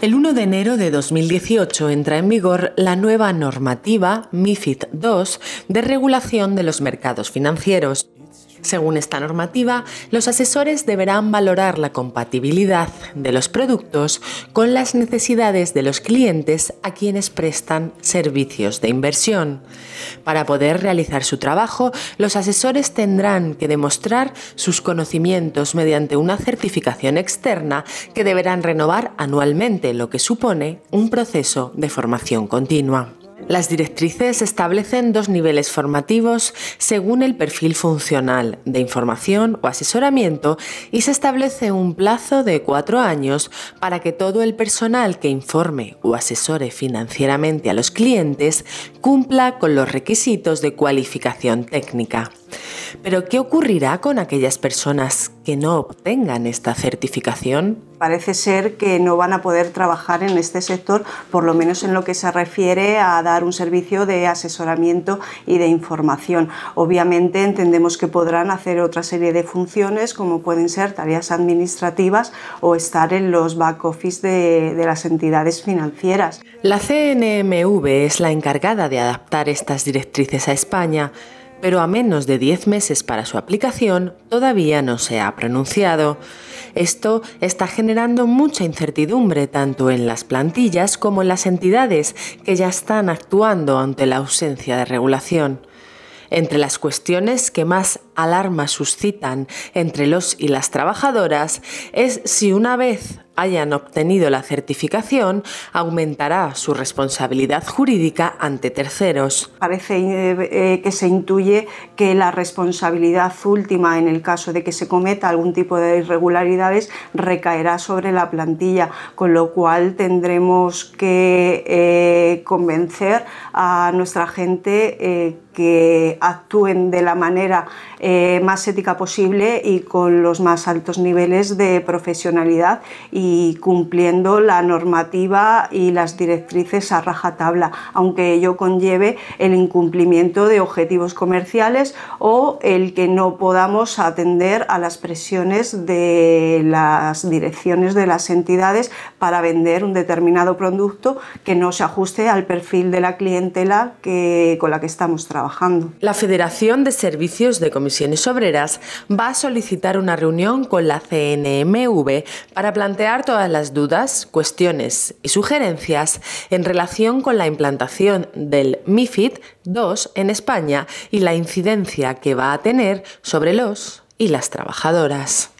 El 1 de enero de 2018 entra en vigor la nueva normativa MIFID II de regulación de los mercados financieros. Según esta normativa, los asesores deberán valorar la compatibilidad de los productos con las necesidades de los clientes a quienes prestan servicios de inversión. Para poder realizar su trabajo, los asesores tendrán que demostrar sus conocimientos mediante una certificación externa que deberán renovar anualmente, lo que supone un proceso de formación continua. Las directrices establecen dos niveles formativos según el perfil funcional de información o asesoramiento y se establece un plazo de cuatro años para que todo el personal que informe o asesore financieramente a los clientes cumpla con los requisitos de cualificación técnica. Pero ¿qué ocurrirá con aquellas personas que no obtengan esta certificación? Parece ser que no van a poder trabajar en este sector, por lo menos en lo que se refiere a dar un servicio de asesoramiento y de información. Obviamente entendemos que podrán hacer otra serie de funciones, como pueden ser tareas administrativas o estar en los back office de, de las entidades financieras. La CNMV es la encargada de adaptar estas directrices a España pero a menos de 10 meses para su aplicación todavía no se ha pronunciado. Esto está generando mucha incertidumbre tanto en las plantillas como en las entidades que ya están actuando ante la ausencia de regulación. Entre las cuestiones que más alarma suscitan entre los y las trabajadoras es si una vez hayan obtenido la certificación aumentará su responsabilidad jurídica ante terceros. Parece eh, eh, que se intuye que la responsabilidad última en el caso de que se cometa algún tipo de irregularidades recaerá sobre la plantilla, con lo cual tendremos que eh, convencer a nuestra gente que actúen de la manera eh, más ética posible y con los más altos niveles de profesionalidad y cumpliendo la normativa y las directrices a rajatabla, aunque ello conlleve el incumplimiento de objetivos comerciales o el que no podamos atender a las presiones de las direcciones de las entidades para vender un determinado producto que no se ajuste al perfil de la clientela que, con la que estamos trabajando. La Federación de Servicios de Comisiones Obreras va a solicitar una reunión con la CNMV para plantear todas las dudas, cuestiones y sugerencias en relación con la implantación del MIFID II en España y la incidencia que va a tener sobre los y las trabajadoras.